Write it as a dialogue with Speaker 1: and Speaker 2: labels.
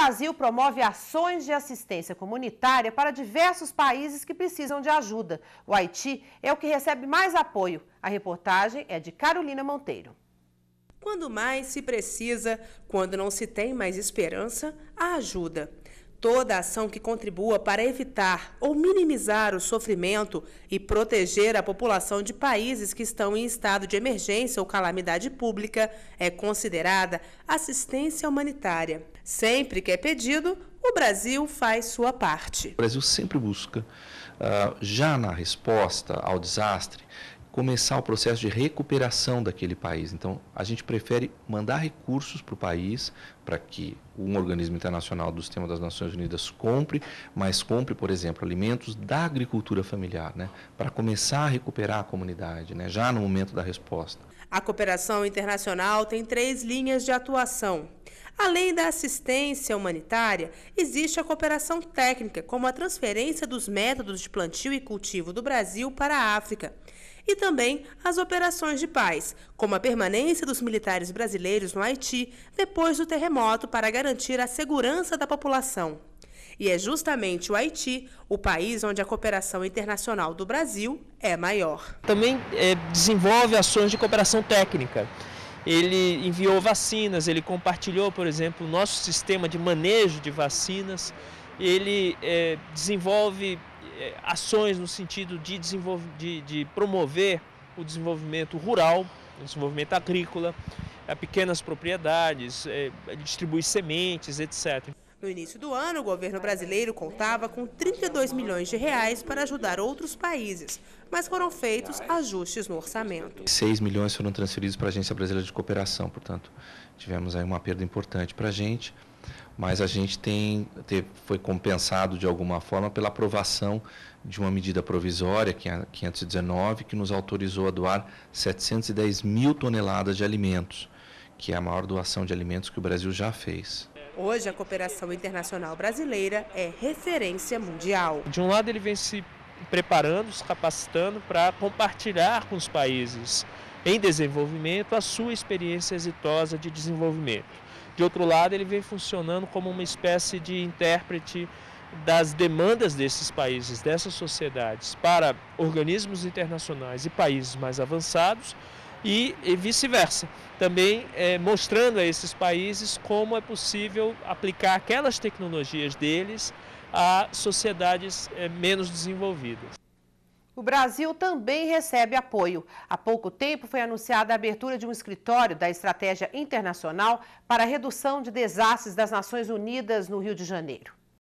Speaker 1: Brasil promove ações de assistência comunitária para diversos países que precisam de ajuda. O Haiti é o que recebe mais apoio. A reportagem é de Carolina Monteiro.
Speaker 2: Quando mais se precisa, quando não se tem mais esperança, a ajuda. Toda ação que contribua para evitar ou minimizar o sofrimento e proteger a população de países que estão em estado de emergência ou calamidade pública é considerada assistência humanitária. Sempre que é pedido, o Brasil faz sua parte.
Speaker 3: O Brasil sempre busca, ah, já na resposta ao desastre, começar o processo de recuperação daquele país. Então, a gente prefere mandar recursos para o país para que um organismo internacional do sistema das Nações Unidas compre, mas compre, por exemplo, alimentos da agricultura familiar, né, para começar a recuperar a comunidade, né, já no momento da resposta.
Speaker 2: A cooperação internacional tem três linhas de atuação. Além da assistência humanitária, existe a cooperação técnica, como a transferência dos métodos de plantio e cultivo do Brasil para a África e também as operações de paz, como a permanência dos militares brasileiros no Haiti depois do terremoto para garantir a segurança da população. E é justamente o Haiti o país onde a cooperação internacional do Brasil é maior.
Speaker 4: Também é, desenvolve ações de cooperação técnica. Ele enviou vacinas, ele compartilhou, por exemplo, o nosso sistema de manejo de vacinas, ele é, desenvolve é, ações no sentido de, de, de promover o desenvolvimento rural, o desenvolvimento agrícola, a é, pequenas propriedades, é, distribui sementes, etc.
Speaker 2: No início do ano, o governo brasileiro contava com 32 milhões de reais para ajudar outros países, mas foram feitos ajustes no orçamento.
Speaker 3: 6 milhões foram transferidos para a Agência Brasileira de Cooperação, portanto, tivemos aí uma perda importante para a gente mas a gente tem foi compensado de alguma forma pela aprovação de uma medida provisória, que é 519, que nos autorizou a doar 710 mil toneladas de alimentos, que é a maior doação de alimentos que o Brasil já fez.
Speaker 2: Hoje, a cooperação internacional brasileira é referência mundial.
Speaker 4: De um lado, ele vem se preparando, se capacitando para compartilhar com os países em desenvolvimento a sua experiência exitosa de desenvolvimento. De outro lado, ele vem funcionando como uma espécie de intérprete das demandas desses países, dessas sociedades, para organismos internacionais e países mais avançados e, e vice-versa. Também é, mostrando a esses países como é possível aplicar aquelas tecnologias deles a sociedades é, menos desenvolvidas.
Speaker 1: O Brasil também recebe apoio. Há pouco tempo foi anunciada a abertura de um escritório da Estratégia Internacional para a Redução de Desastres das Nações Unidas no Rio de Janeiro.